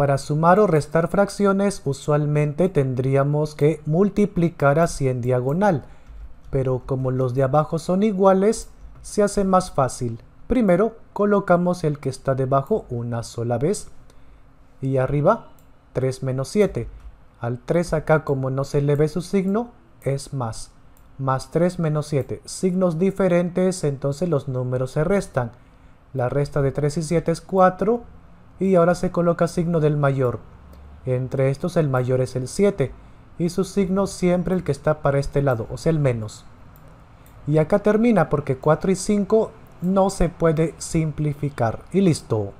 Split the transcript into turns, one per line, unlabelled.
Para sumar o restar fracciones usualmente tendríamos que multiplicar así en diagonal, pero como los de abajo son iguales, se hace más fácil. Primero colocamos el que está debajo una sola vez y arriba 3 menos 7. Al 3 acá como no se le ve su signo es más. Más 3 menos 7. Signos diferentes entonces los números se restan. La resta de 3 y 7 es 4 y ahora se coloca signo del mayor. Entre estos el mayor es el 7 y su signo siempre el que está para este lado, o sea el menos. Y acá termina porque 4 y 5 no se puede simplificar. Y listo.